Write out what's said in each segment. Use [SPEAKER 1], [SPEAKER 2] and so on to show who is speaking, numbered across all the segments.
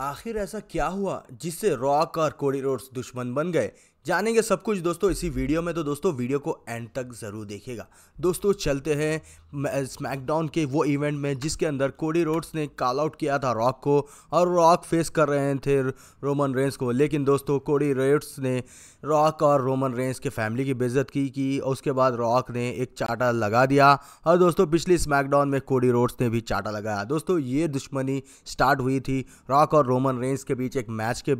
[SPEAKER 1] आखिर ऐसा क्या हुआ जिससे रॉक और कोडी रोड्स दुश्मन बन गए जानेंगे सब कुछ दोस्तों इसी वीडियो में तो दोस्तों वीडियो को एंड तक ज़रूर देखिएगा दोस्तों चलते हैं स्मैकडाउन के वो इवेंट में जिसके अंदर कोडी रोड्स ने कॉल आउट किया था रॉक को और रॉक फेस कर रहे थे रोमन रेंस को लेकिन दोस्तों कोडी रोड्स ने रॉक और रोमन रेंस के फैमिली की बेइज्जत की कि उसके बाद रॉक ने एक चाटा लगा दिया और दोस्तों पिछली स्मैकडाउन में कोडी रोड्स ने भी चाटा लगाया दोस्तों ये दुश्मनी स्टार्ट हुई थी रॉक और रोमन रेंस के बीच एक मैच के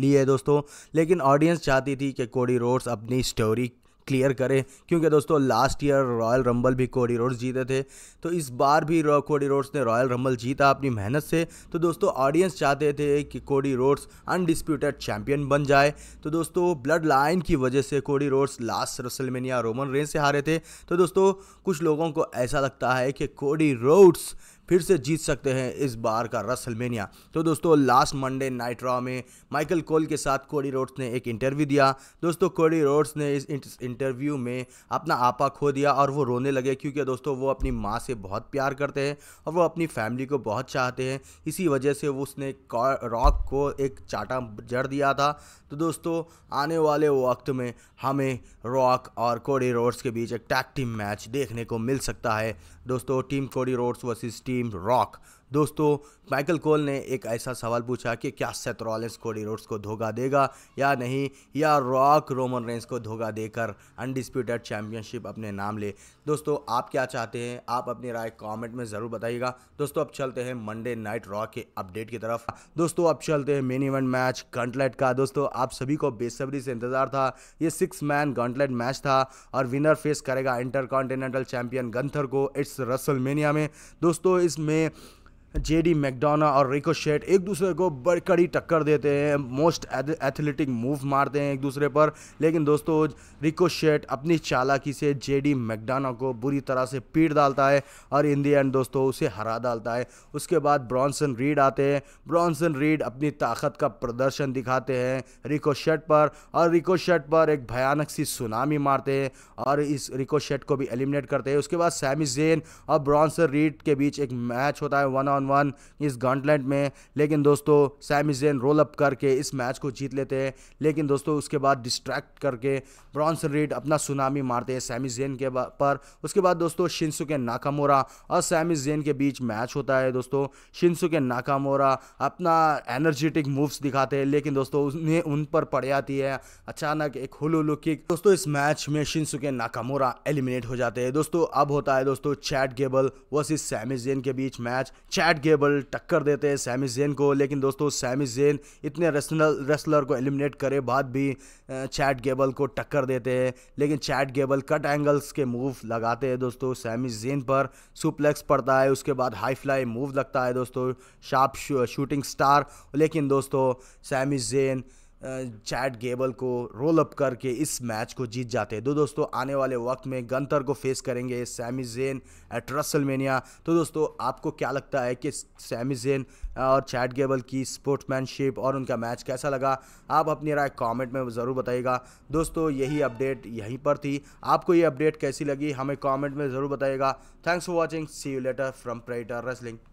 [SPEAKER 1] लिए दोस्तों लेकिन ऑडियंस चाहती चाहती थी कि कोडी रोड्स अपनी स्टोरी क्लियर करें क्योंकि दोस्तों लास्ट ईयर रॉयल रंबल भी कोडी रोड्स जीते थे तो इस बार भी कोडी रोड्स ने रॉयल रंबल जीता अपनी मेहनत से तो दोस्तों ऑडियंस चाहते थे कि कोडी रोड्स अनडिस्प्यूटेड चैंपियन बन जाए तो दोस्तों ब्लड लाइन की वजह से Cody Rhodes last WrestleMania Roman Reigns से हारे थे तो दोस्तों कुछ लोगों को ऐसा लगता है कि कोडी रोड्स फिर से जीत सकते हैं इस बार का रसलमेनिया तो दोस्तों लास्ट मंडे नाइट रॉ में माइकल कोल के साथ कोडी रोड्स ने एक इंटरव्यू दिया दोस्तों कोडी रोड्स ने इस इंटरव्यू में अपना आपा खो दिया और वो रोने लगे क्योंकि दोस्तों वो अपनी माँ से बहुत प्यार करते हैं और वो अपनी फैमिली को बहुत चाहते हैं इसी वजह से उसने रॉक को एक चाटा जड़ दिया था तो दोस्तों आने वाले वक्त में हमें रॉक और कोडी रोड्स के बीच एक टैग टीम मैच देखने को मिल सकता है दोस्तों team Cody Rhodes versus team Rock दोस्तों माइकल कोल ने एक ऐसा सवाल पूछा कि क्या सेथ रॉलेंस कोडी रोड्स को धोखा देगा या नहीं या रॉक रोमन रेंस को धोखा देकर अनडिस्प्यूटेड चैम्पियनशिप अपने नाम ले दोस्तों आप क्या चाहते हैं आप अपनी राय कमेंट में ज़रूर बताइएगा दोस्तों अब चलते हैं मंडे नाइट रॉक के अपडेट की तरफ दोस्तों अब चलते हैं मेन इवेंट मैच गंटलेट का दोस्तों आप सभी को बेसब्री से इंतज़ार था ये सिक्स मैन गंटलेट मैच था और विनर फेस करेगा इंटर कॉन्टिनेंटल चैम्पियन गंथर को इट्स रसल में दोस्तों इसमें जेडी मैकडोना और रिको शेट एक दूसरे को बड़ी कड़ी टक्कर देते हैं मोस्ट एथलेटिक मूव मारते हैं एक दूसरे पर लेकिन दोस्तों रिको शेट अपनी चालाकी से जेडी मैकडोना को बुरी तरह से पीट डालता है और इन दी एंड दोस्तों उसे हरा डालता है उसके बाद ब्रॉन्सन रीड आते हैं ब्रॉन्सन रीड अपनी ताकत का प्रदर्शन दिखाते हैं रिको शेट पर और रिको शेट पर एक भयानक सी सुनामी मारते हैं और इस रिको शेट को भी एलिमिनेट करते हैं उसके बाद सैमी जेन और ब्रॉन्सन रीड के बीच एक मैच होता है वन ऑन वन वन इस गॉन्टलेट में लेकिन दोस्तों सैमी जेन रोल अप करके इस मैच को जीत लेते हैं लेकिन दोस्तों उसके बाद डिस्ट्रैक्ट करके ब्रॉन्स रीड अपना सुनामी मारते हैं सैमी जेन के पर उसके बाद दोस्तों शिंसु के नाकामोरा और सैमी जेन के बीच मैच होता है दोस्तों शिंसु के नाकामोरा अपना एनर्जेटिक मूव्स दिखाते हैं लेकिन दोस्तों उन्हें उन पर पड़ जाती है अचानक एक हुलू किक दोस्तों इस मैच में शिंसु के नाकामोरा एलिमिनेट हो जाते हैं दोस्तों अब होता है दोस्तों चैट गेबल वर्सेस जेन के बीच मैच चैट चैट गेबल टक्कर देते हैं सैमी जेन को लेकिन दोस्तों सैमी जेन इतने रेसनल रेसलर को एलिमिनेट करे बाद भी चैट गेबल को टक्कर देते हैं लेकिन चैट गेबल कट एंगल्स के मूव लगाते हैं दोस्तों सैमी जेन पर सुप्लेक्स पड़ता है उसके बाद हाई फ्लाई मूव लगता है दोस्तों शार्प शूटिंग स्टार लेकिन दोस्तों सैमी जेन चैट गेबल को रोल अप करके इस मैच को जीत जाते हैं तो दोस्तों आने वाले वक्त में गंतर को फेस करेंगे सैमी जेन एट रसलमेनिया तो दोस्तों आपको क्या लगता है कि सैमी जेन और चैट गेबल की स्पोर्ट्समैनशिप और उनका मैच कैसा लगा आप अपनी राय कमेंट में ज़रूर बताइएगा दोस्तों यही अपडेट यहीं पर थी आपको ये अपडेट कैसी लगी हमें कॉमेंट में ज़रूर बताइएगा thanks for watching see you later from प्रेटर रेसलिंग